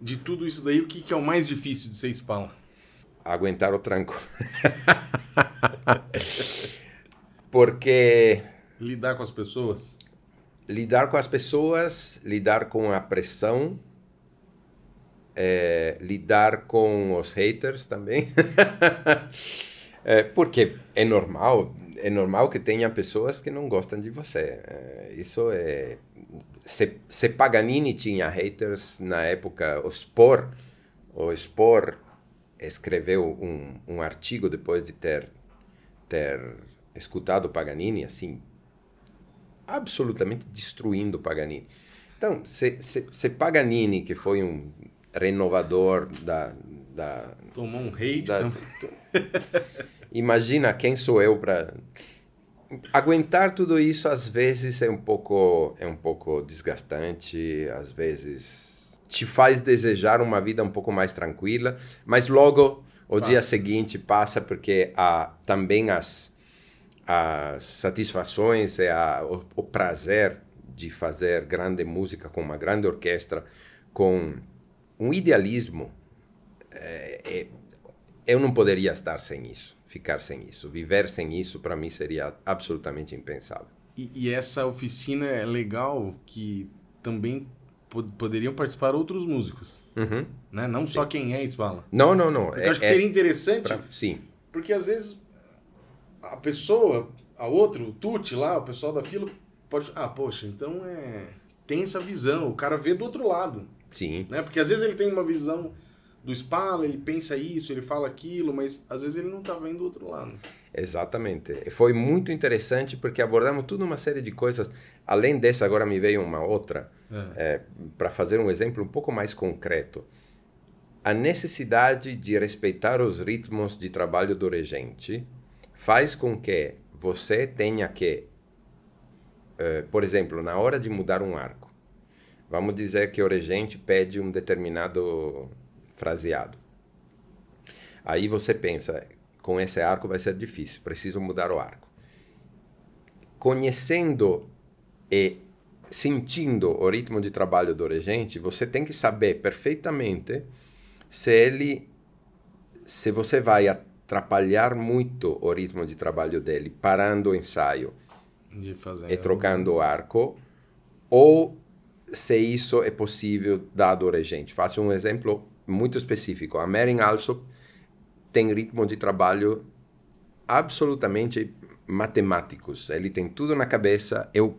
de tudo isso daí, o que, que é o mais difícil de ser spawn? Aguentar o tranco. Porque. Lidar com as pessoas? Lidar com as pessoas, lidar com a pressão, é, lidar com os haters também. é, porque é normal, é normal que tenha pessoas que não gostam de você. É, isso é se, se Paganini tinha haters na época, o Spor, o Spor escreveu um, um artigo depois de ter, ter escutado Paganini, assim, absolutamente destruindo Paganini. Então, se, se, se Paganini, que foi um renovador da... da Tomou um hate da, Imagina quem sou eu para aguentar tudo isso às vezes é um pouco é um pouco desgastante, às vezes te faz desejar uma vida um pouco mais tranquila, mas logo o passa. dia seguinte passa porque há também as as satisfações é a, o, o prazer de fazer grande música com uma grande orquestra com um idealismo é, é, eu não poderia estar sem isso ficar sem isso. Viver sem isso, para mim, seria absolutamente impensável. E, e, essa oficina é legal que também pod poderiam participar outros músicos. Uhum. Né? Não sim. só quem é Spala. Não, não, não. É, eu acho é, que seria é interessante. Pra... Sim. Porque às vezes a pessoa, a outro o Tute lá, o pessoal da fila, pode. Ah, poxa, então é. Tem essa visão. O cara vê do outro lado. Sim. Né? Porque às vezes ele tem uma visão do Spala, ele pensa isso, ele fala aquilo, mas às vezes ele não está vendo o outro lado. Exatamente. Foi muito interessante porque abordamos tudo uma série de coisas. Além dessa, agora me veio uma outra, é. é, eh, para fazer um exemplo um pouco mais concreto. A necessidade de respeitar os ritmos de trabalho do regente faz com que você tenha que, uh, por exemplo, na hora de mudar um arco, vamos dizer que o regente pede um determinado fraseado. Aí você pensa, com esse arco vai ser difícil, preciso mudar o arco. Conhecendo e sentindo o ritmo de trabalho do regente, você tem que saber perfeitamente se ele se você vai atrapalhar muito o ritmo de trabalho dele parando o ensaio e, e trocando o arco ou se isso é possível dado a gente. Faço um exemplo muito específico. A Mering Alsop tem ritmo de trabalho absolutamente matemáticos. Ele tem tudo na cabeça. Eu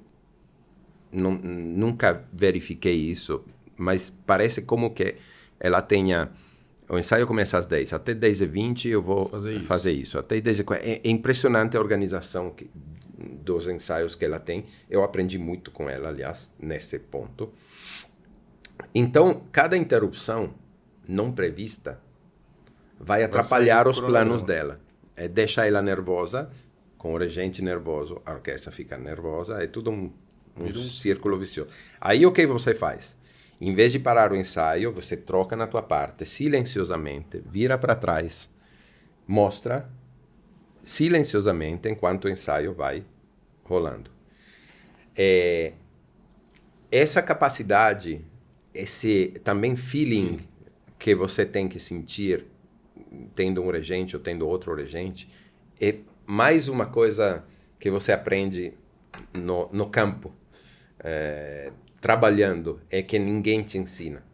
não, nunca verifiquei isso, mas parece como que ela tenha... O ensaio começa às 10. Até 10h20 eu vou fazer isso. Fazer isso. Até 10 é, é impressionante a organização que, dos ensaios que ela tem. Eu aprendi muito com ela, aliás, nesse ponto. Então, cada interrupção não prevista vai atrapalhar vai os planos dela. É deixar ela nervosa, com o regente nervoso, a orquestra fica nervosa, é tudo um, um, um círculo vicioso. Aí o que você faz? Em vez de parar o ensaio, você troca na tua parte silenciosamente, vira para trás, mostra silenciosamente enquanto o ensaio vai rolando. É, essa capacidade, esse também feeling que você tem que sentir tendo um regente ou tendo outro regente, é mais uma coisa que você aprende no, no campo, é, trabalhando, é que ninguém te ensina.